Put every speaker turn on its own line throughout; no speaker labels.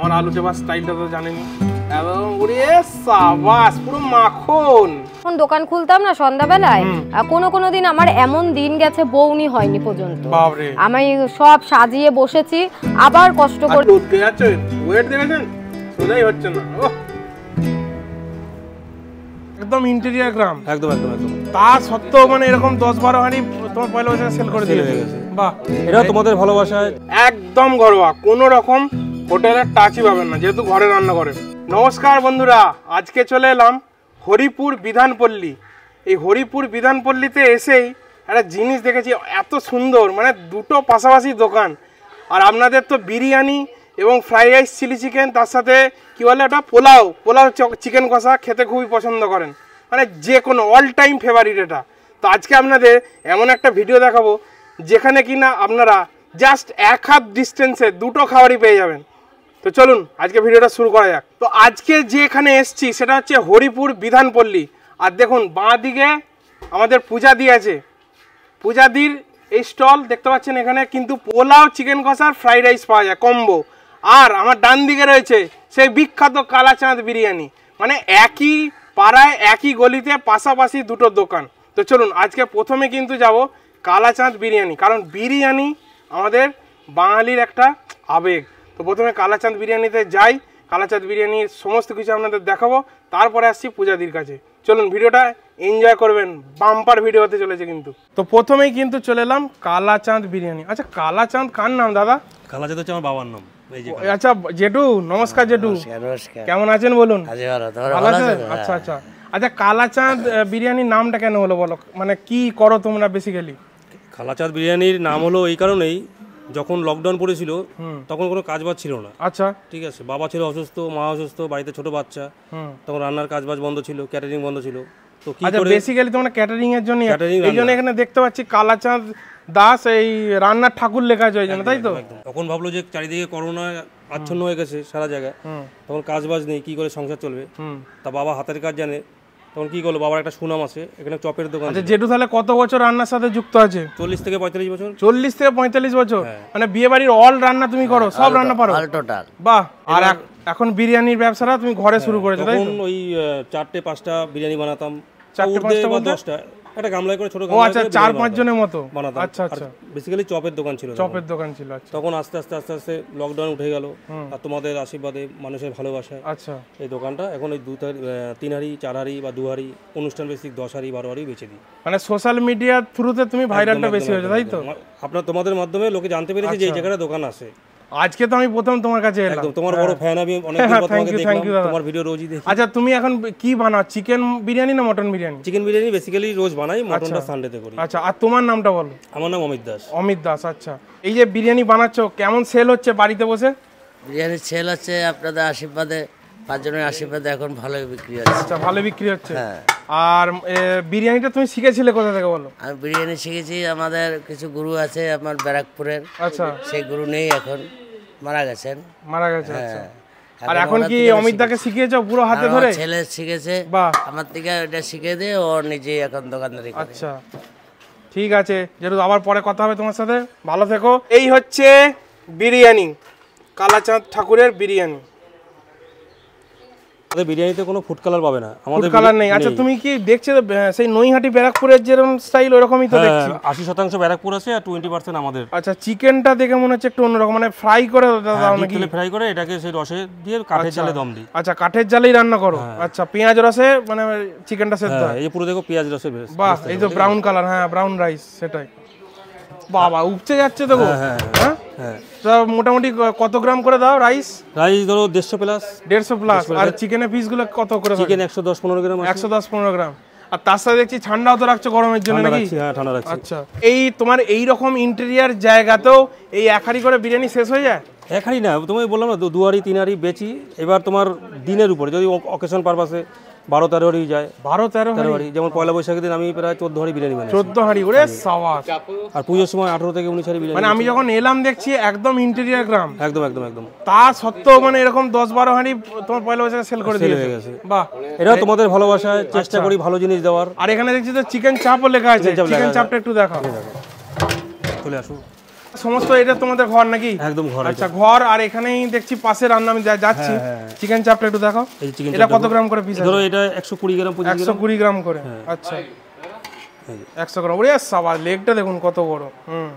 আমার আলু চাপা স্টাইলটা তো জানেনি
দোকান খুলতাম না কোনো কোনো দিন আমার এমন দিন গেছে বউনি হয়নি
একদম তা সত্ত্বেও মানে এরকম দশ বারো হাঁড়ি তোমার পয়লা বছর সেল করে দিয়ে তোমাদের ভালোবাসায় একদম ঘরোয়া কোন রকম হোটেলের টাচই পাবেন না যেহেতু ঘরে রান্না করেন নমস্কার বন্ধুরা আজকে চলে এলাম হরিপুর বিধানপল্লী এই হরিপুর বিধানপল্লীতে এসেই একটা জিনিস দেখেছি এত সুন্দর মানে দুটো পাশাপাশি দোকান আর আপনাদের তো বিরিয়ানি এবং ফ্রাইড রাইস চিলি চিকেন তার সাথে কী বলে একটা পোলাও পোলাও চিকেন কষা খেতে খুবই পছন্দ করেন মানে যে কোনো অল টাইম ফেভারিট এটা তো আজকে আপনাদের এমন একটা ভিডিও দেখাবো যেখানে কিনা আপনারা জাস্ট এক হাত ডিস্টেন্সে দুটো খাবারই পেয়ে যাবেন তো চলুন আজকে ভিডিওটা শুরু করা যাক তো আজকে যে এখানে এসছি সেটা হচ্ছে হরিপুর বিধানপল্লী আর দেখুন বাঁ দিকে আমাদের পূজা দিয়ে আছে পূজাদির এই স্টল দেখতে পাচ্ছেন এখানে কিন্তু পোলাও চিকেন কষার ফ্রাইড রাইস পাওয়া যায় কম্বো আর আমার ডান দিকে রয়েছে সেই বিখ্যাত কালাচাঁদ বিরিয়ানি মানে একই পাড়ায় একই গলিতে পাশাপাশি দুটো দোকান তো চলুন আজকে প্রথমে কিন্তু যাব কালাচাঁদ বিরিয়ানি কারণ বিরিয়ানি আমাদের বাঙালির একটা আবেগ তো প্রথমে কালাচাঁদ বিরিয়ানিতে যাই কালাচাঁদ বিরিয়ানির সমস্ত কিছু আপনাদের দেখাবো তারপরে আসছি পূজাদির কাছে চলুন ভিডিওটা এনজয় করবেন বাম্পার ভিডিও হতে চলেছে কিন্তু তো প্রথমেই কিন্তু চলে এলাম কালাচাঁদ বিরিয়ানি আচ্ছা কালাচাঁদ কার নাম দাদা কালাচাঁদ হচ্ছে আমার বাবার নাম আচ্ছা জেঠু নমস্কার জেঠু কেমন আছেন বলুন আচ্ছা হ্যাঁ। আচ্ছা আচ্ছা কালাচাঁদ বিরিয়ানির নামটা কেন হলো বলো মানে কি করো তোমরা বেসিক্যালি
কালাচাঁদ বিরিয়ানির নাম হলো এই কারণেই যখন লকডাউন পড়েছিল তখন কোনো কাজবাজ ছিল না আচ্ছা ঠিক আছে বাবা ছিল অসুস্থ মা অসুস্থ বাড়িতে ছোট বাচ্চা তখন রান্নার কাজবাজ বন্ধ ছিল ক্যাটারিং বন্ধ ছিল তো কি আচ্ছা বেসিক্যালি
তোমরা ক্যাটারিং এর জন্য এই জন্য এখানে দেখতে পাচ্ছি কালাচাঁদ দাস এই রান্নার ঠাকুর লেখা আছে ওই জন্য তাই তো
তখন ভাবলো যে চারিদিকে করোনা আচ্ছন্ন হয়ে গেছে সারা জায়গায় তখন কাজবাজ নেই কি করে সংসার চলবে তা বাবা হাতের কাজ জানে তখন কি করলো বাবার একটা সুনাম আছে এখানে চপের দোকান আছে আচ্ছা,
জেঠু তাহলে কত বছর রান্নার সাথে যুক্ত আছে চল্লিশ
থেকে পঁয়তাল্লিশ বছর
চল্লিশ থেকে পঁয়তাল্লিশ বছর হ্যাঁ। মানে বিয়ে বাড়ির অল রান্না তুমি করো হ্যাঁ, সব রান্না
পারো টোটাল
বাহ আর এখন বিরিয়ানির ব্যবসাটা তুমি ঘরে শুরু হ্যাঁ, করেছো তাই
ওই চারটে পাঁচটা বিরিয়ানি বানাতাম চারটে পাঁচটা দশটা একটা গামলায় করে ছোট ও আচ্ছা চার পাঁচ জনের মতো আচ্ছা আচ্ছা বেসিক্যালি চপের দোকান ছিল চপের দোকান ছিল আচ্ছা। তখন আস্তে আস্তে আস্তে আস্তে লকডাউন উঠে গেল আর তোমাদের আশীর্বাদে মানুষের ভালোবাসায় আচ্ছা এই দোকানটা এখন ওই দু তিন হাড়ি চার বা দু হাড়ি অনুষ্ঠান বেসিক দশ হারি বারো হাড়ি বেঁচে দিই
মানে সোশ্যাল মিডিয়ার থ্রুতে তুমি ভাইরালটা বেশি হয়েছে তাই তো
আপনার তোমাদের মাধ্যমে লোকে জানতে পেরেছে যে আচ্ছা। এই জায়গাটা দোকান আছে
আজকে তো আমি প্রথম তোমার কাছে এলাম তোমার বড় ফ্যান আমি অনেক দিন হ্যাঁ, তোমাকে দেখলাম তোমার ভিডিও রোজই দেখি আচ্ছা তুমি এখন কি বানাও চিকেন বিরিয়ানি না mutton biryani chicken biryani basically রোজ বানাই মটনটা সানডেতে আচ্ছা। করি আচ্ছা আর তোমার নামটা বলো আমার নাম অমিত দাস অমিত দাস আচ্ছা এই যে বিরিয়ানি বানাচ্ছো কেমন সেল হচ্ছে বাড়িতে বসে বিরিয়ানি সেল হচ্ছে আপনাদের আশীর্বাদে পাঁচজনের আশীর্বাদে এখন ভালো বিক্রি হচ্ছে আচ্ছা ভালো বিক্রি হচ্ছে হ্যাঁ। আর বিরিয়ানিটা তুমি শিখেছিলে কোথা থেকে বলো আমি বিরিয়ানি শিখেছি আমাদের কিছু গুরু আছে আমার ব্যারাকপুরের আচ্ছা সেই গুরু নেই এখন মারা গেছেন মারা গেছেন হ্যাঁ। আচ্ছা আর এখন কি অমিত দাকে শিখিয়েছো পুরো হাতে হ্যাঁ, ধরে ছেলে শিখেছে আমার থেকে এটা
শিখিয়ে দিয়ে ও নিজে এখন দোকানদারি করে আচ্ছা
ঠিক আছে যেহেতু আবার পরে কথা হবে তোমার সাথে ভালো থেকো এই হচ্ছে বিরিয়ানি কালাচাঁদ ঠাকুরের বিরিয়ানি
আমাদের বিরিয়ানিতে কোনো ফুড কালার পাবে না আমাদের কালার নেই আচ্ছা তুমি
কি দেখছো হ্যাঁ, সেই নইহাটি ব্যারাকপুরের যেরকম স্টাইল ওরকমই তো হ্যাঁ, দেখছি
আশি শতাংশ ব্যারাকপুর আছে আর টোয়েন্টি পার্সেন্ট আমাদের
আচ্ছা চিকেনটা দেখে মনে হচ্ছে একটু অন্যরকম মানে ফ্রাই করে দাও ফ্রাই
হ্যাঁ, করে এটাকে সেই রসে দিয়ে কাঠের আচ্ছা। জালে দম দিই
আচ্ছা কাঠের জালেই রান্না করো আচ্ছা পেঁয়াজ রসে মানে চিকেনটা সেদ্ধ হয়
এই পুরো দেখো পেঁয়াজ রসে বেশ বাহ এই তো ব্রাউন
কালার হ্যাঁ ব্রাউন রাইস সেটাই বাবা উপচে যাচ্ছে দেখো হ্যাঁ হ্যাঁ তো মোটামুটি কত গ্রাম করে দাও রাইস রাইস ধরো দেড়শো প্লাস দেড়শো প্লাস আর চিকেনের পিসগুলো কত করে চিকেন একশো দশ পনেরো গ্রাম একশো দশ পনেরো গ্রাম আর তার সাথে দেখছি ঠান্ডাও তো রাখছো গরমের জন্য নাকি হ্যাঁ
ঠান্ডা রাখছি আচ্ছা
এই তোমার এই রকম
ইন্টেরিয়ার জায়গাতেও এই একারি করে বিরিয়ানি শেষ হয়ে যায় একারি না তোমায় বললাম না দু আড়ি তিন আড়ি বেচি এবার তোমার দিনের উপরে যদি অকেশন পারপাসে বারো তেরো হাড়ি যায় বারো তেরো হাড়ি যেমন পয়লা বৈশাখের দিন আমি প্রায় চোদ্দ হাড়ি বিরিয়ানি বানাই চোদ্দ হাড়ি ওরে সাবাস আর পুজোর সময় আঠারো থেকে উনিশ হাড়ি বিরিয়ানি মানে আমি যখন এলাম দেখছি একদম ইন্টেরিয়ার গ্রাম একদম একদম একদম তা সত্ত্বেও মানে
এরকম দশ বারো হাঁড়ি তোমার পয়লা বৈশাখে সেল করে দিয়ে গেছে বাহ এটা তোমাদের ভালোবাসায় চেষ্টা আচ্ছা। করি ভালো জিনিস দেওয়ার আর এখানে দেখছি তো চিকেন চাপও লেখা আছে চিকেন চাপটা একটু দেখা চলে আসুন সমস্ত এটা তোমাদের ঘর নাকি একদম ঘর আচ্ছা ঘর আর এখানেই দেখছি পাশে রান্না আমি যাচ্ছি চিকেন হ্যাঁ, চাপটা হ্যাঁ, হ্যাঁ। একটু দেখো এটা কত গ্রাম করে পিস ধরো এটা
120 গ্রাম 120
গ্রাম করে আচ্ছা 100 গ্রাম ওরে সাবাস লেগটা দেখুন কত বড় হুম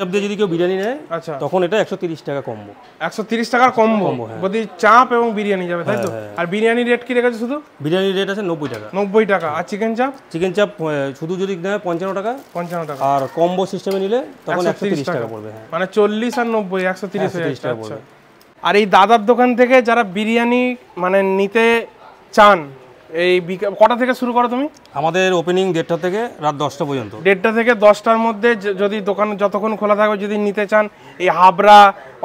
চাপ দিয়ে যদি কেউ বিরিয়ানি নেয় আচ্ছা তখন এটা একশো তিরিশ টাকা কম্বো একশো তিরিশ টাকার কম্বো হ্যাঁ। যদি
চাপ এবং বিরিয়ানি যাবে তাই তো হ্যাঁ, হ্যাঁ। আর বিরিয়ানির রেট কি রেখেছে শুধু বিরিয়ানির রেট আছে নব্বই টাকা নব্বই টাকা আর চিকেন চাপ চিকেন চাপ শুধু যদি নেয় পঞ্চান্ন টাকা পঞ্চান্ন টাকা আর কম্বো সিস্টেমে নিলে তখন একশো তিরিশ টাকা পড়বে
মানে চল্লিশ আর নব্বই একশো তিরিশ টাকা পড়বে আচ্ছা। আর এই দাদার দোকান থেকে যারা বিরিয়ানি মানে নিতে চান এই কটা থেকে শুরু করো তুমি আমাদের ওপেনিং দেড়টা থেকে রাত দশটা পর্যন্ত দেড়টা থেকে দশটার মধ্যে যদি দোকান যতক্ষণ খোলা থাকবে যদি নিতে চান এই হাবড়া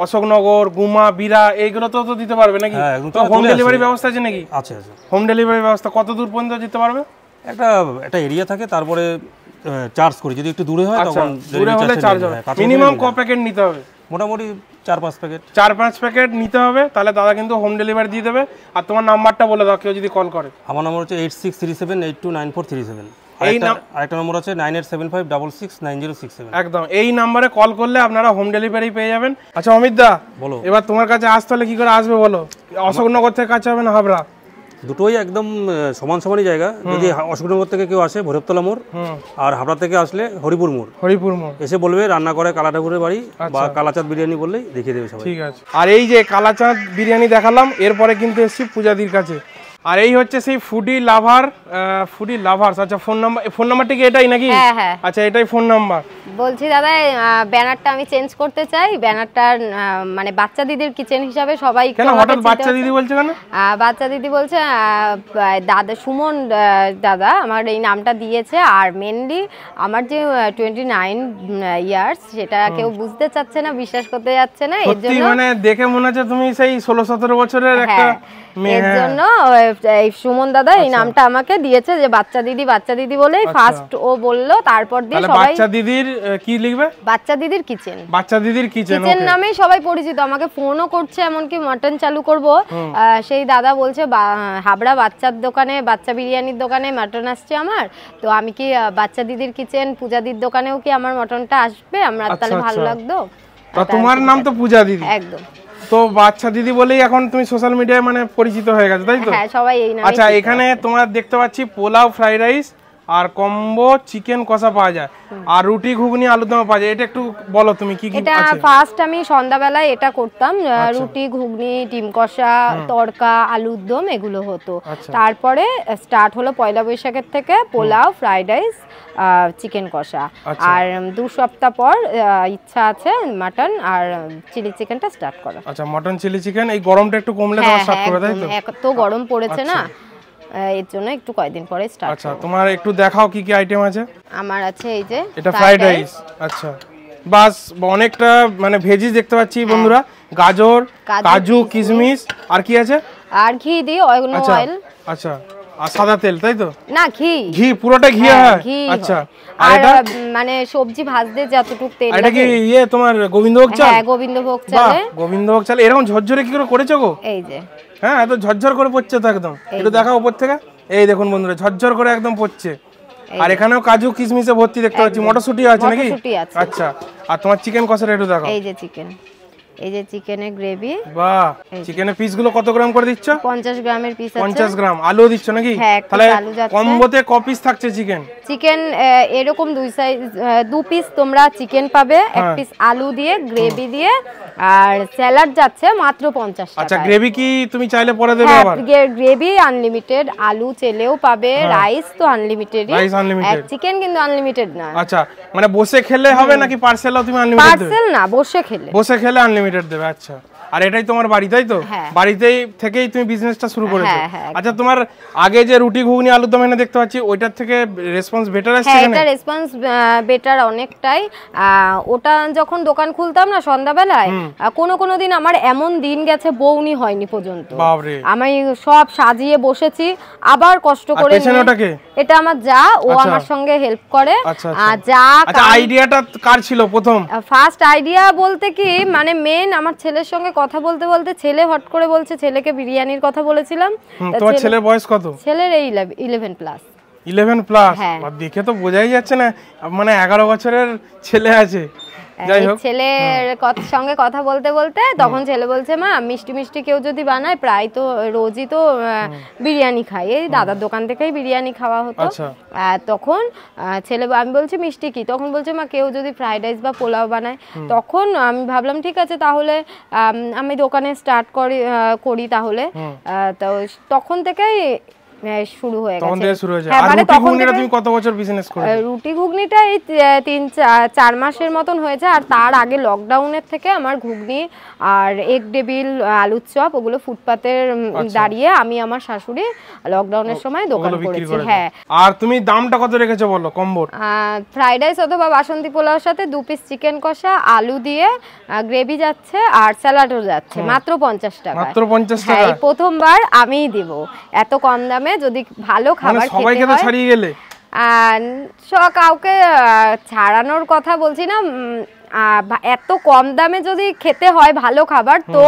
অশোকনগর গুমা বিরা এইগুলো তো দিতে পারবে নাকি হোম হ্যাঁ, ডেলিভারি ব্যবস্থা আছে নাকি আচ্ছা আচ্ছা
হোম ডেলিভারি ব্যবস্থা কত দূর পর্যন্ত দিতে পারবে একটা একটা এরিয়া থাকে তারপরে চার্জ করি যদি একটু দূরে হয় আচ্ছা, তখন দূরে হলে চার্জ হবে মিনিমাম হ্যাঁ, ক প্যাকেট নিতে হবে মোটামুটি চার পাঁচ প্যাকেট চার পাঁচ প্যাকেট নিতে হবে তাহলে দাদা
কিন্তু হোম ডেলিভারি দিয়ে দেবে
আর তোমার নাম্বারটা বলে দাও কেউ যদি কল করে আমার নম্বর হচ্ছে eight six three seven eight two nine four three seven এই আরেকটা নম্বর আছে nine eight seven five double six nine zero six seven একদম এই নাম্বারে
কল করলে আপনারা হোম ডেলিভারি পেয়ে যাবেন আচ্ছা অমিত দা বলো এবার তোমার কাছে আসতে হলে কি করে আসবে বলো অশোকনগর থেকে কাছে হবে না হাবড়া
দুটোই একদম সমান সমানই জায়গা যদি অশোকনগর থেকে কেউ আসে ভৈরবতলা মোড় আর হাওড়া থেকে আসলে হরিপুর মোড় হরিপুর মোড় এসে বলবে রান্না করে কালা ঠাকুরের বাড়ি আচ্ছা। বা কালাচাঁদ বিরিয়ানি বললেই দেখিয়ে দেবে সবাই ঠিক আছে আর এই যে কালাচাঁদ বিরিয়ানি
দেখালাম এরপরে কিন্তু এসছি পূজাদির কাছে আর এই হচ্ছে সেই ফুডি লাভার ফুডি লাভার্স আচ্ছা ফোন নাম্বার ফোন নাম্বারটা কি এটাই নাকি হ্যাঁ হ্যাঁ আচ্ছা এটাই ফোন নাম্বার
বলছি দাদা ব্যানারটা আমি চেঞ্জ করতে চাই ব্যানারটার মানে বাচ্চা দিদির কিচেন হিসাবে সবাই কেন হঠাৎ বাচ্চা দিদি বলছে কেন বাচ্চা দিদি বলছে দাদা সুমন দাদা আমার এই নামটা দিয়েছে আর মেনলি আমার যে টোয়েন্টি নাইন ইয়ার্স সেটা কেউ বুঝতে চাচ্ছে না বিশ্বাস করতে যাচ্ছে না এর জন্য মানে
দেখে মনে হচ্ছে তুমি সেই ষোলো সতেরো বছরের হ্যাঁ, একটা এর জন্য
হ্যাঁ। এই সুমন দাদা এই আচ্ছা। নামটা আমাকে দিয়েছে যে বাচ্চা দিদি বাচ্চা দিদি বলেই ফার্স্ট আচ্ছা। ও বললো তারপর দিয়ে সবাই বাচ্চা
দিদির কি লিখবে
বাচ্চা দিদির কিচেন
বাচ্চা দিদির কিচেন কিচেন নামেই
সবাই পরিচিত আমাকে ফোনও করছে এমনকি মটন চালু করব সেই দাদা বলছে হাবড়া বাচ্চার দোকানে বাচ্চা বিরিয়ানির দোকানে মটন আসছে আমার তো আমি কি বাচ্চা দিদির কিচেন পূজাদির দোকানেও কি আমার মটনটা আসবে আমরা তাহলে আচ্ছা, ভালো লাগতো তোমার নাম তো পূজা দিদি একদম
তো বাচ্চা দিদি বলেই এখন তুমি সোশ্যাল মিডিয়ায় মানে পরিচিত হয়ে গেছো তাই তো হ্যাঁ সবাই এই নামে আচ্ছা এখানে তোমরা দেখতে পাচ্ছি পোলাও ফ্রাইড রাইস আর কম্বো চিকেন কষা পাওয়া যায় আর রুটি ঘুগনি আলুদম পাওয়া যায় এটা একটু বলো তুমি কি কি এটা ফার্স্ট
আমি সন্ধ্যাবেলায় এটা করতাম আচ্ছা। রুটি ঘুগনি ডিম কষা তড়কা আলুর দম এগুলো হতো আচ্ছা। তারপরে স্টার্ট হলো পয়লা বৈশাখের থেকে পোলাও ফ্রাইড রাইস চিকেন কষা আচ্ছা। আর দু সপ্তাহ পর ইচ্ছা আছে মাটন আর চিলি চিকেনটা স্টার্ট করা
আচ্ছা মটন চিলি চিকেন এই গরমটা একটু কমলে স্টার্ট করে দাও তো হ্যাঁ, হ্যাঁ,
এত গরম পড়েছে না এর জন্য একটু কয়েকদিন পরে স্টার্ট আচ্ছা
তোমার একটু দেখাও কি কি আইটেম আছে
আমার আছে এই যে এটা ফ্রাইড রাইস
আচ্ছা বাস অনেকটা মানে ভেজি দেখতে পাচ্ছি হ্যাঁ। বন্ধুরা গাজর কাজু কিশমিশ আর কি আছে
আর ঘি দিয়ে অয়েল আচ্ছা,
আচ্ছা আর সাদা তেল তাই তো
না ঘি ঘি
পুরোটা ঘি হ্যাঁ আচ্ছা আর এটা
মানে সবজি ভাজতে যতটুক তেল এটা কি ইয়ে
তোমার গোবিন্দভোগ চাল হ্যাঁ
গোবিন্দভোগ চাল
গোবিন্দভোগ চাল এরকম ঝরঝরে কি করে করেছো গো এই যে হ্যাঁ এত ঝরঝর করে পড়ছে তো একদম একটু দেখা ওপর থেকে এই দেখুন বন্ধুরা ঝরঝর করে একদম পড়ছে আর এখানেও কাজু কিশমিশে ভর্তি দেখতে পাচ্ছি মটরশুটি আছে নাকি আচ্ছা আর তোমার চিকেন কষাটা একটু দেখো এই
যে চিকেন এই যে চিকেনের গ্রেভি
বাহ চিকেনের কত গ্রাম করে দিচ্ছ পঞ্চাশ
গ্রামের পিস গ্রাম
আলু দিচ্ছ নাকি হ্যাঁ, কম্বোতে থাকছে চিকেন
চিকেন এরকম দুই সাইজ দু পিস তোমরা চিকেন পাবে এক পিস হ্যাঁ। আলু দিয়ে গ্রেভি দিয়ে আর স্যালাড যাচ্ছে মাত্র পঞ্চাশ আচ্ছা
গ্রেভি কি তুমি চাইলে পরে দেবে হ্যাঁ, আবার
গ্রেভি আনলিমিটেড আলু চেলেও পাবে রাইস তো রাইস আনলিমিটেড চিকেন কিন্তু আনলিমিটেড না
আচ্ছা মানে বসে খেলে হবে নাকি পার্সেলও তুমি আনলিমিটেড পার্সেল
না বসে খেলে
বসে খেলে আনলিমিটেড কিলোমিটার দেবে আচ্ছা আর এটাই তোমার বাড়ি তাই তো হ্যাঁ। বাড়িতেই থেকেই তুমি বিজনেসটা শুরু হ্যাঁ, করেছো হ্যাঁ, আচ্ছা তোমার আগে যে রুটি ঘুগনি আলুর দম এনে দেখতে পাচ্ছি ওইটার থেকে রেসপন্স বেটার আসছে এটা
রেসপন্স বেটার অনেকটাই ওটা যখন দোকান খুলতাম না সন্ধ্যাবেলায় কোন কোন দিন আমার এমন দিন গেছে বৌনি হয়নি পর্যন্ত আমি সব সাজিয়ে বসেছি আবার কষ্ট করে এটা আমার যা ও আচ্ছা। আমার সঙ্গে হেল্প করে আচ্ছা, আচ্ছা। যা
আইডিয়াটা কার ছিল প্রথম
ফার্স্ট আইডিয়া বলতে কি মানে মেন আমার ছেলের সঙ্গে কথা বলতে বলতে ছেলে হট করে বলছে ছেলেকে বিরিয়ানির কথা বলেছিলাম তোমার ছেলের বয়স কত ছেলের এই 11 প্লাস
11 প্লাস দেখে তো বোঝাই যাচ্ছে না মানে 11 বছরের ছেলে আছে
ছেলের হ্যাঁ। সঙ্গে কথা বলতে বলতে তখন ছেলে বলছে মা মিষ্টি মিষ্টি কেউ যদি বানায় প্রায় তো রোজই তো বিরিয়ানি খাই এই দাদার দোকান থেকেই বিরিয়ানি খাওয়া হতো আচ্ছা। তখন ছেলে আমি বলছি মিষ্টি কি তখন বলছে মা কেউ যদি ফ্রাইড রাইস বা পোলাও বানায় তখন আমি ভাবলাম ঠিক আছে তাহলে আমি দোকানে স্টার্ট করি করি তাহলে তো তখন থেকেই শুরু হয়ে গেছে তখন থেকে শুরু হয়েছে হ্যাঁ, আর মানে রুটি ঘুগনিটা তুমি
কত বছর বিজনেস করে
রুটি ঘুগনিটা এই তিন চার মাসের মতন হয়েছে আর তার আগে লকডাউনের থেকে আমার ঘুগনি আর এগ ডেবিল আলুর চপ ওগুলো ফুটপাতের আচ্ছা। দাঁড়িয়ে আমি আমার শাশুড়ি লকডাউনের সময় দোকান করেছি হ্যাঁ আর
তুমি দামটা কত রেখেছো বলো কম্বোর
ফ্রাইড রাইস অথবা বাসন্তী পোলাওর সাথে দু পিস চিকেন কষা আলু দিয়ে গ্রেভি যাচ্ছে আর স্যালাডও যাচ্ছে মাত্র পঞ্চাশ টাকা মাত্র পঞ্চাশ হ্যাঁ, টাকা প্রথমবার আমিই দিব এত কম দামে যদি ভালো খাবার সবাইকে তো ছাড়িয়ে গেলে কাউকে ছাড়ানোর কথা বলছি না এত কম দামে যদি খেতে হয় ভালো খাবার তো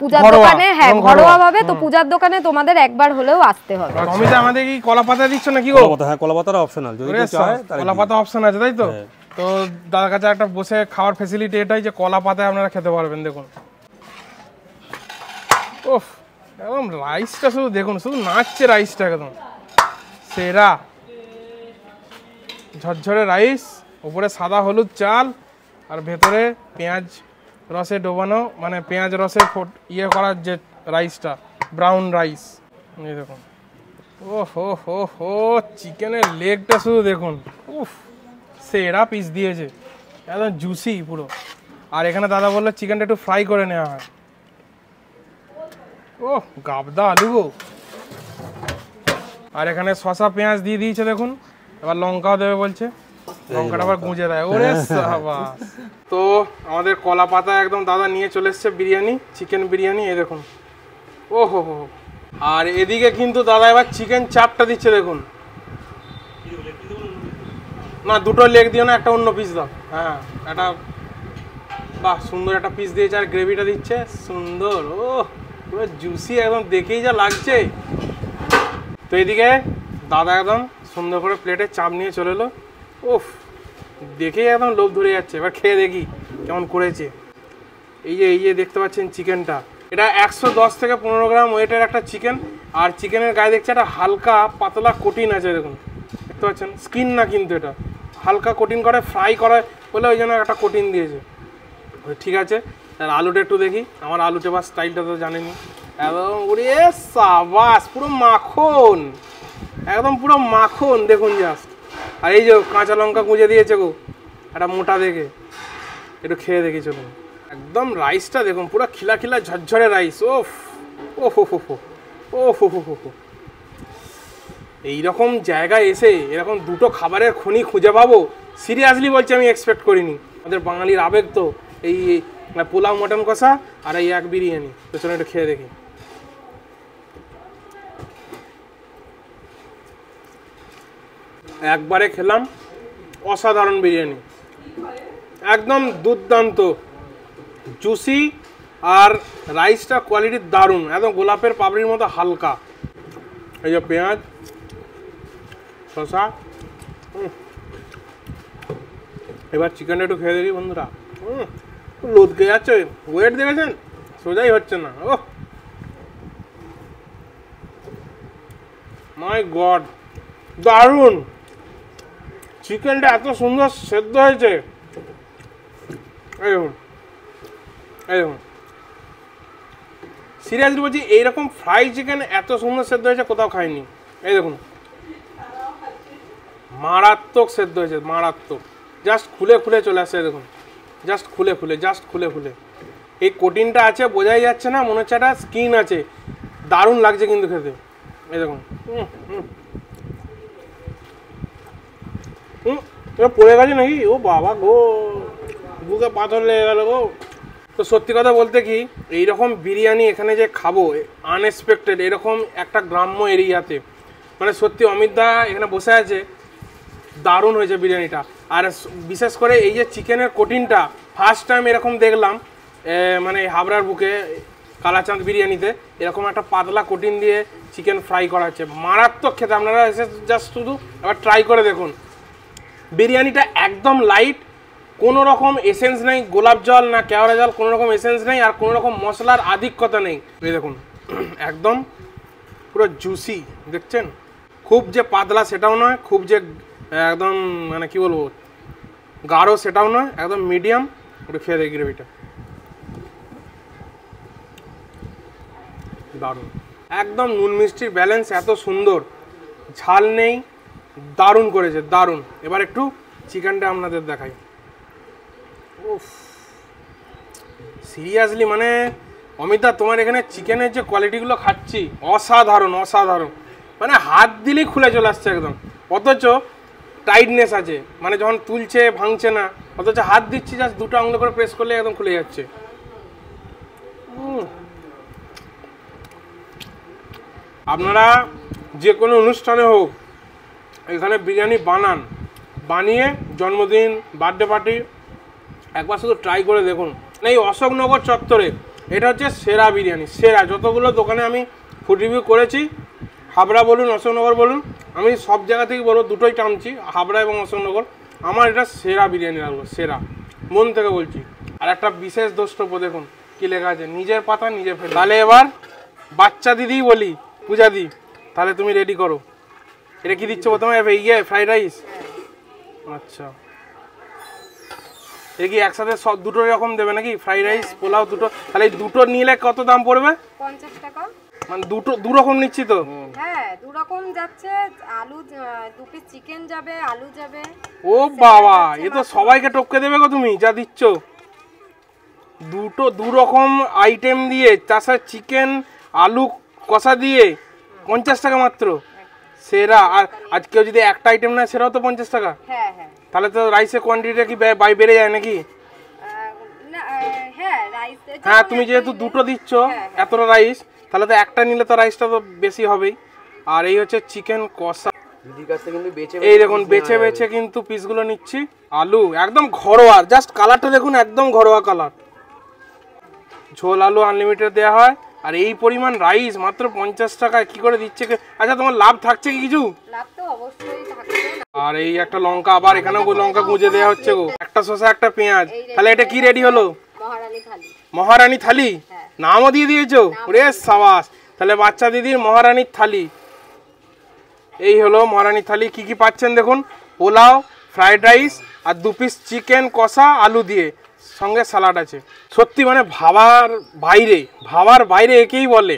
পূজার দোকানে হ্যাঁ ঘরোয়া ভাবে তো পূজার দোকানে তোমাদের একবার হলেও আসতে হবে আচ্ছা। অমিতা
আমাদের কি কলা পাতা দিচ্ছ নাকি গো হ্যাঁ কলা
পাতার অপশনাল যদি চায় কলা পাতা অপশন আছে তাই তো হ্যাঁ।
তো দাদার কাছে একটা বসে খাওয়ার ফ্যাসিলিটি এটাই যে কলা পাতায় আপনারা খেতে পারবেন দেখুন উফ একদম রাইসটা শুধু দেখুন শুধু নাচছে রাইসটা একদম সেরা ঝরঝরে রাইস ওপরে সাদা হলুদ চাল আর ভেতরে পেঁয়াজ রসে ডোবানো মানে পেঁয়াজ রসে ফোট ইয়ে করার যে রাইসটা ব্রাউন রাইস এই দেখুন ও হো হো হো চিকেনের লেগটা শুধু দেখুন উফ সেরা পিস দিয়েছে একদম জুসি পুরো আর এখানে দাদা বললো চিকেনটা একটু ফ্রাই করে নেওয়া হয় ও গাবদা আলু আর এখানে শশা পেঁয়াজ দিয়ে দিয়েছে দেখুন এবার লঙ্কাও দেবে বলছে লঙ্কাটা আবার গুঁজে দেয় ওরে সাবাস তো আমাদের কলা পাতা একদম দাদা নিয়ে চলে এসছে বিরিয়ানি চিকেন বিরিয়ানি এ দেখুন ও হো হো আর এদিকে কিন্তু দাদা এবার চিকেন চাপটা দিচ্ছে দেখুন না দুটো লেগ দিও না একটা অন্য পিস দাও হ্যাঁ একটা বাহ সুন্দর একটা পিস দিয়েছে আর গ্রেভিটা দিচ্ছে সুন্দর ও পুরো জুসি একদম দেখেই যা লাগছে তো এদিকে দাদা একদম সুন্দর করে প্লেটে চাপ নিয়ে চলে এলো ওফ দেখেই একদম লোভ ধরে যাচ্ছে এবার খেয়ে দেখি কেমন করেছে এই যে এই যে দেখতে পাচ্ছেন চিকেনটা এটা একশো দশ থেকে পনেরো গ্রাম ওয়েটের একটা চিকেন আর চিকেনের গায়ে দেখছে একটা হালকা পাতলা কঠিন আছে দেখুন দেখতে পাচ্ছেন স্কিন না কিন্তু এটা হালকা কঠিন করে ফ্রাই করে বলে ওই জন্য একটা কঠিন দিয়েছে ঠিক আছে আর আলুটা একটু দেখি আমার আলুটা বা স্টাইলটা তো জানেনি একদম উড়িয়ে সাবাস পুরো মাখন একদম পুরো মাখন দেখুন জাস্ট আর এই যে কাঁচা লঙ্কা কুঁজে দিয়েছে গো একটা মোটা দেখে একটু খেয়ে দেখি চলুন একদম রাইসটা দেখুন পুরো খিলা খিলা ঝরঝরে রাইস ওফ ও হো হো হো ও হো হো হো হো এইরকম জায়গায় এসে এরকম দুটো খাবারের খনি খুঁজে পাবো সিরিয়াসলি বলছি আমি এক্সপেক্ট করিনি আমাদের বাঙালির আবেগ তো এই মানে পোলাও মটন কষা আর এই এক বিরিয়ানি তো চলো একটু খেয়ে দেখি একবারে খেলাম অসাধারণ বিরিয়ানি একদম দুর্দান্ত জুসি আর রাইসটা কোয়ালিটির দারুণ একদম গোলাপের পাপড়ির মতো হালকা এই যে পেঁয়াজ শশা এবার চিকেনটা একটু খেয়ে দেখি বন্ধুরা হুম লদকে যাচ্ছে ওয়েট দেখেছেন সোজাই হচ্ছে না ও মাই গড দারুণ চিকেনটা এত সুন্দর সেদ্ধ হয়েছে সিরিয়াল এই বলছি এইরকম ফ্রাই চিকেন এত সুন্দর সেদ্ধ হয়েছে কোথাও খাইনি এই দেখুন মারাত্মক সেদ্ধ হয়েছে মারাত্মক জাস্ট খুলে খুলে চলে আসছে দেখুন জাস্ট খুলে খুলে জাস্ট খুলে খুলে এই কোটিনটা আছে বোঝাই যাচ্ছে না মনে হচ্ছে একটা স্কিন আছে দারুণ লাগছে কিন্তু খেতে এই দেখুন হুম পড়ে গেছে নাকি ও বাবা গো বুকে পাথর লেগে গেল গো তো সত্যি কথা বলতে কি এইরকম বিরিয়ানি এখানে যে খাবো আনএক্সপেক্টেড এরকম একটা গ্রাম্য এরিয়াতে মানে সত্যি অমিত দা এখানে বসে আছে দারুণ হয়েছে বিরিয়ানিটা আর বিশেষ করে এই যে চিকেনের কোটিনটা ফার্স্ট টাইম এরকম দেখলাম মানে হাবড়ার বুকে কালাচাঁদ বিরিয়ানিতে এরকম একটা পাতলা কোটিন দিয়ে চিকেন ফ্রাই করা হচ্ছে মারাত্মক খেতে আপনারা এসে জাস্ট শুধু এবার ট্রাই করে দেখুন বিরিয়ানিটা একদম লাইট কোনো রকম এসেন্স নেই গোলাপ জল না কেওড়া জল কোনো রকম এসেন্স নেই আর কোনো রকম মশলার আধিক্যতা নেই এই দেখুন একদম পুরো জুসি দেখছেন খুব যে পাতলা সেটাও নয় খুব যে একদম মানে কি বলবো গাঢ় সেটাও নয় একদম মিডিয়াম ওটা খেয়ে দেয় গ্রেভিটা দারুণ একদম নুন মিষ্টির ব্যালেন্স এত সুন্দর ঝাল নেই দারুণ করেছে দারুণ এবার একটু চিকেনটা আপনাদের দেখাই উফ সিরিয়াসলি মানে অমিতা তোমার এখানে চিকেনের যে কোয়ালিটিগুলো খাচ্ছি অসাধারণ অসাধারণ মানে হাত দিলেই খুলে চলে আসছে একদম অথচ টাইটনেস আছে মানে যখন তুলছে ভাঙছে না অথচ হাত দিচ্ছি জাস্ট দুটো আঙুলো করে প্রেস করলে একদম খুলে যাচ্ছে আপনারা যে কোনো অনুষ্ঠানে হোক এখানে বিরিয়ানি বানান বানিয়ে জন্মদিন বার্থডে পার্টি একবার শুধু ট্রাই করে দেখুন এই অশোকনগর চত্বরে এটা হচ্ছে সেরা বিরিয়ানি সেরা যতগুলো দোকানে আমি ফুড রিভিউ করেছি হাবড়া বলুন অশোকনগর বলুন আমি সব জায়গা থেকে বলবো দুটোই টানছি হাবড়া এবং অশোকনগর আমার এটা সেরা বিরিয়ানি লাগবে সেরা মন থেকে বলছি আর একটা বিশেষ দ্রষ্টব্য দেখুন কি লেখা আছে নিজের পাতা নিজে ফেলে তাহলে এবার বাচ্চা দিদি বলি পূজা দি তাহলে তুমি রেডি করো এটা কি দিচ্ছ প্রথমে ইয়ে ফ্রাইড রাইস আচ্ছা এ কি একসাথে সব দুটো রকম দেবে নাকি ফ্রাইড রাইস পোলাও দুটো তাহলে দুটো নিলে কত দাম পড়বে
পঞ্চাশ টাকা
মানে দুটো দু রকম নিচ্ছি তো
হ্যাঁ দু রকম যাচ্ছে আলু দু পিস চিকেন যাবে আলু যাবে
ও বাবা এ তো সবাইকে টপকে দেবে গো তুমি যা দিচ্ছ দুটো দু রকম আইটেম দিয়ে তাছাড়া চিকেন আলু কষা দিয়ে পঞ্চাশ টাকা মাত্র সেরা আর আজকেও যদি একটা আইটেম নেয় সেরাও তো পঞ্চাশ টাকা হ্যাঁ, হ্যাঁ। তাহলে তো রাইসের কোয়ান্টিটিটা কি বাই বেড়ে যায় নাকি হ্যাঁ, হ্যাঁ তুমি যেহেতু দুটো দিচ্ছ এতটা রাইস তাহলে তো একটা নিলে তো রাইসটা তো বেশি হবেই আর এই হচ্ছে চিকেন কষা এই দেখুন বেছে বেছে কিন্তু পিসগুলো নিচ্ছি আলু একদম ঘরোয়া জাস্ট কালারটা দেখুন একদম ঘরোয়া কালার ঝোল আলু আনলিমিটেড দেওয়া হয় আর এই পরিমাণ রাইস মাত্র পঞ্চাশ টাকায় কি করে দিচ্ছে আচ্ছা তোমার লাভ থাকছে কি কিছু আর এই একটা লঙ্কা আবার এখানেও লঙ্কা গুঁজে দেওয়া হচ্ছে গো একটা শসা একটা পেঁয়াজ তাহলে এটা কি রেডি হলো মহারানি মহারানী থালি হ্যাঁ। নামও দিয়ে দিয়েছো ওরে সাবাস তাহলে বাচ্চা দিদির মহারানীর থালি এই হলো মহারানীর থালি কি কি পাচ্ছেন দেখুন পোলাও ফ্রাইড রাইস আর দু পিস চিকেন কষা আলু দিয়ে সঙ্গে স্যালাড আছে সত্যি মানে ভাবার বাইরে ভাবার বাইরে একেই বলে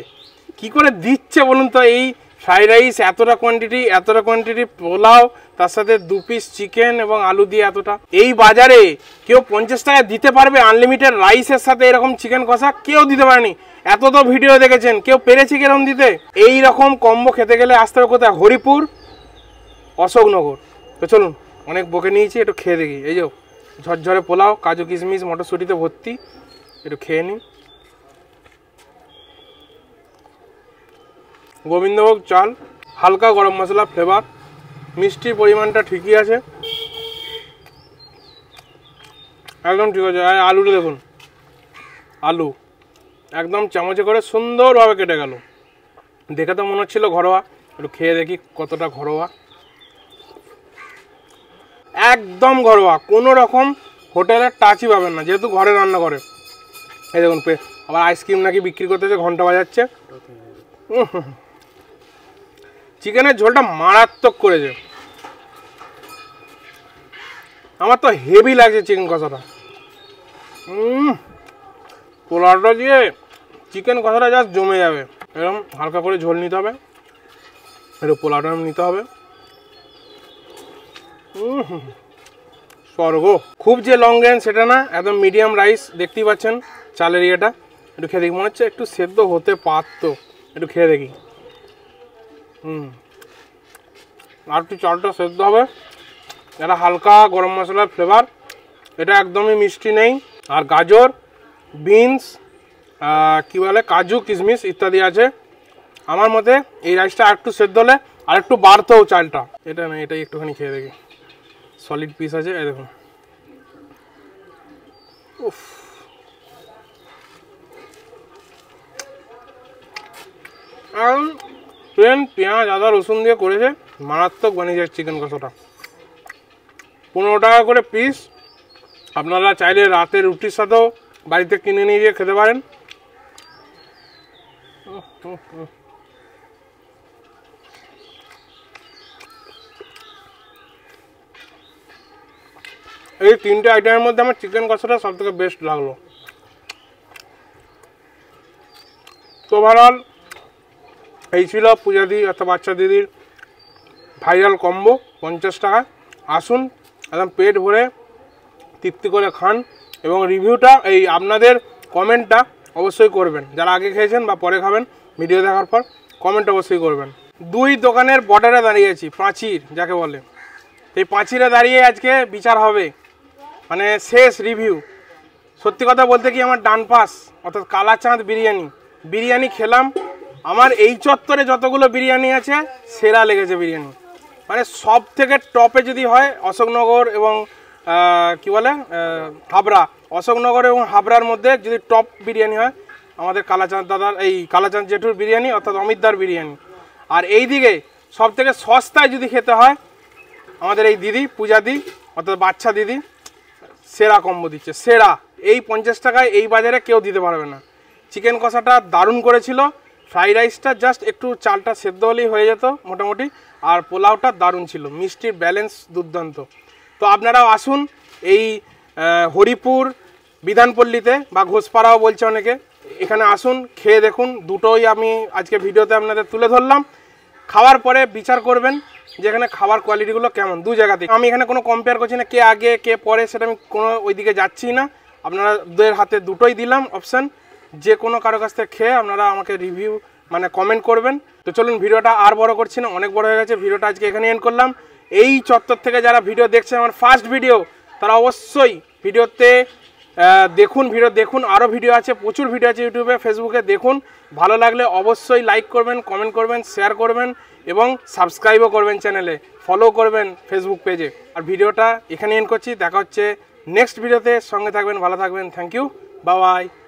কি করে দিচ্ছে বলুন তো এই ফ্রাইড রাইস এতটা কোয়ান্টিটি এতটা কোয়ান্টিটি পোলাও তার সাথে দু পিস চিকেন এবং আলু দিয়ে এতটা এই বাজারে কেউ পঞ্চাশ টাকা দিতে পারবে আনলিমিটেড রাইসের সাথে এরকম চিকেন কষা কেউ দিতে পারেনি এত তো ভিডিও দেখেছেন কেউ পেরেছে কিরকম দিতে এই রকম কম্বো খেতে গেলে আসতে হবে কোথায় হরিপুর অশোকনগর তো চলুন অনেক বকে নিয়েছি একটু খেয়ে দেখি এই যে ঝরঝরে পোলাও কাজু কিশমিশ মটরশুঁটিতে ভর্তি একটু খেয়ে নিই গোবিন্দভোগ চাল হালকা গরম মশলা ফ্লেভার মিষ্টির পরিমাণটা ঠিকই আছে একদম ঠিক আছে আলুটা দেখুন আলু একদম চামচে করে সুন্দরভাবে কেটে গেল দেখে তো মনে হচ্ছিলো ঘরোয়া একটু খেয়ে দেখি কতটা ঘরোয়া একদম ঘরোয়া কোনো রকম হোটেলের টাচই পাবেন না যেহেতু ঘরে রান্না করে এই দেখুন আবার আইসক্রিম নাকি বিক্রি করতেছে ঘন্টা বাজাচ্ছে চিকেনের ঝোলটা মারাত্মক করেছে আমার তো হেভি লাগছে চিকেন কষাটা পোলাওটা দিয়ে চিকেন কষাটা জাস্ট জমে যাবে এরকম হালকা করে ঝোল নিতে হবে একটু পোলাওটা নিতে হবে স্বর্গ খুব যে লং গ্রেন সেটা না একদম মিডিয়াম রাইস দেখতেই পাচ্ছেন চালের ইয়েটা একটু খেয়ে দেখি মনে হচ্ছে একটু সেদ্ধ হতে পারতো একটু খেয়ে দেখি হুম আর একটু চালটা সেদ্ধ হবে এটা হালকা গরম মশলার ফ্লেভার এটা একদমই মিষ্টি নেই আর গাজর বিনস কি বলে কাজু কিশমিশ ইত্যাদি আছে আমার মতে এই রাইসটা আর একটু সেদ্ধ হলে আর একটু বাড়তেও চালটা এটা নেই এটাই একটুখানি খেয়ে দেখি সলিড পিস আছে এই দেখুন উফ প্লেন পেঁয়াজ আদা রসুন দিয়ে করেছে মারাত্মক যায় চিকেন কষাটা পনেরো টাকা করে পিস আপনারা চাইলে রাতে রুটির সাথেও বাড়িতে কিনে নিয়ে গিয়ে খেতে পারেন এই তিনটে আইটেমের মধ্যে আমার চিকেন কষাটা সব থেকে বেস্ট লাগলো তো ভালো এই ছিল পূজাদি অর্থাৎ বাচ্চা দিদির ভাইরাল কম্বো পঞ্চাশ টাকা আসুন একদম পেট ভরে তৃপ্তি করে খান এবং রিভিউটা এই আপনাদের কমেন্টটা অবশ্যই করবেন যারা আগে খেয়েছেন বা পরে খাবেন ভিডিও দেখার পর কমেন্ট অবশ্যই করবেন দুই দোকানের বর্ডারে দাঁড়িয়েছি পাঁচির যাকে বলে এই পাঁচিরে দাঁড়িয়ে আজকে বিচার হবে মানে শেষ রিভিউ সত্যি কথা বলতে কি আমার ডান পাস অর্থাৎ কালাচাঁদ বিরিয়ানি বিরিয়ানি খেলাম আমার এই চত্বরে যতগুলো বিরিয়ানি আছে সেরা লেগেছে বিরিয়ানি মানে সব থেকে টপে যদি হয় অশোকনগর এবং কি বলে হাবড়া অশোকনগর এবং হাবড়ার মধ্যে যদি টপ বিরিয়ানি হয় আমাদের কালাচাঁদ দাদার এই কালাচাঁদ জেঠুর বিরিয়ানি অর্থাৎ অমিতদার বিরিয়ানি আর এই দিকে সব থেকে সস্তায় যদি খেতে হয় আমাদের এই দিদি পূজা দি অর্থাৎ বাচ্চা দিদি সেরা কম্বো দিচ্ছে সেরা এই পঞ্চাশ টাকায় এই বাজারে কেউ দিতে পারবে না চিকেন কষাটা দারুণ করেছিল ফ্রাইড রাইসটা জাস্ট একটু চালটা সেদ্ধ হলেই হয়ে যেত মোটামুটি আর পোলাওটা দারুণ ছিল মিষ্টির ব্যালেন্স দুর্দান্ত তো আপনারাও আসুন এই হরিপুর বিধানপল্লীতে বা ঘোষপাড়াও বলছে অনেকে এখানে আসুন খেয়ে দেখুন দুটোই আমি আজকে ভিডিওতে আপনাদের তুলে ধরলাম খাওয়ার পরে বিচার করবেন যে এখানে খাবার কোয়ালিটিগুলো কেমন দু জায়গাতে আমি এখানে কোনো কম্পেয়ার করছি না কে আগে কে পরে সেটা আমি কোনো ওইদিকে যাচ্ছি না আপনারা দুয়ের হাতে দুটোই দিলাম অপশান যে কোনো কারো কাছ থেকে খেয়ে আপনারা আমাকে রিভিউ মানে কমেন্ট করবেন তো চলুন ভিডিওটা আর বড় করছি না অনেক বড় হয়ে গেছে ভিডিওটা আজকে এখানে এন্ড করলাম এই চত্বর থেকে যারা ভিডিও দেখছে আমার ফার্স্ট ভিডিও তারা অবশ্যই ভিডিওতে দেখুন ভিডিও দেখুন আরও ভিডিও আছে প্রচুর ভিডিও আছে ইউটিউবে ফেসবুকে দেখুন ভালো লাগলে অবশ্যই লাইক করবেন কমেন্ট করবেন শেয়ার করবেন এবং সাবস্ক্রাইবও করবেন চ্যানেলে ফলো করবেন ফেসবুক পেজে আর ভিডিওটা এখানে এন্ড করছি দেখা হচ্ছে নেক্সট ভিডিওতে সঙ্গে থাকবেন ভালো থাকবেন থ্যাংক ইউ বাবাই